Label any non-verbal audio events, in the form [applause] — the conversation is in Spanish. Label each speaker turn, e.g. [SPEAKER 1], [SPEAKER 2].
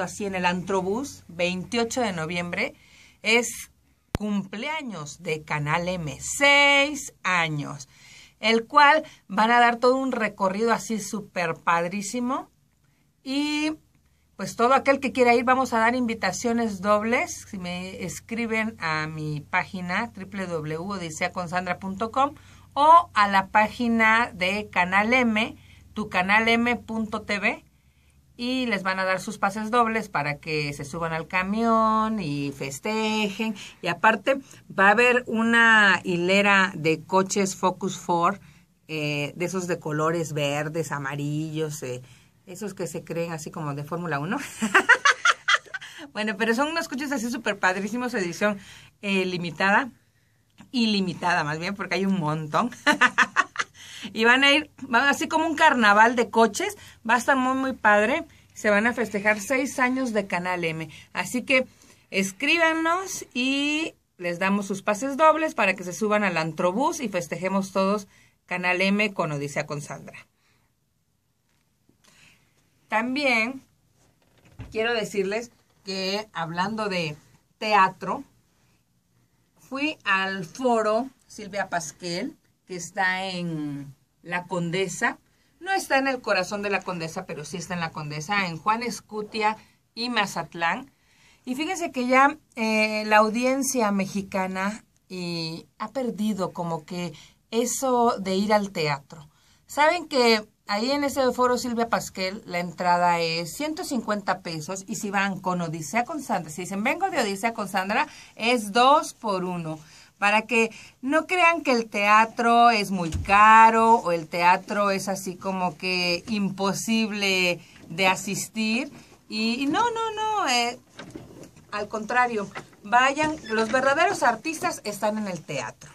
[SPEAKER 1] así en el Antrobús, 28 de noviembre, es cumpleaños de Canal M, seis años, el cual van a dar todo un recorrido así súper padrísimo y pues todo aquel que quiera ir, vamos a dar invitaciones dobles. Si me escriben a mi página www.odiseaconsandra.com o a la página de Canal M, tucanalm.tv, y les van a dar sus pases dobles para que se suban al camión y festejen. Y aparte va a haber una hilera de coches Focus 4, eh, de esos de colores verdes, amarillos, eh, esos que se creen así como de Fórmula 1. [laughs] bueno, pero son unos coches así súper padrísimos, edición eh, limitada, ilimitada más bien, porque hay un montón. [laughs] y van a ir, van así como un carnaval de coches, va a estar muy, muy padre. Se van a festejar seis años de Canal M. Así que escríbanos y les damos sus pases dobles para que se suban al Antrobús y festejemos todos Canal M con Odisea con Sandra. También quiero decirles que hablando de teatro, fui al foro Silvia Pasquel, que está en la Condesa. No está en el corazón de la Condesa, pero sí está en la Condesa, en Juan Escutia y Mazatlán. Y fíjense que ya eh, la audiencia mexicana y ha perdido como que eso de ir al teatro. Saben que ahí en ese foro Silvia Pasquel la entrada es 150 pesos y si van con Odisea con Sandra, si dicen vengo de Odisea con Sandra, es dos por uno para que no crean que el teatro es muy caro o el teatro es así como que imposible de asistir. Y, no, no, no, eh, al contrario, vayan, los verdaderos artistas están en el teatro.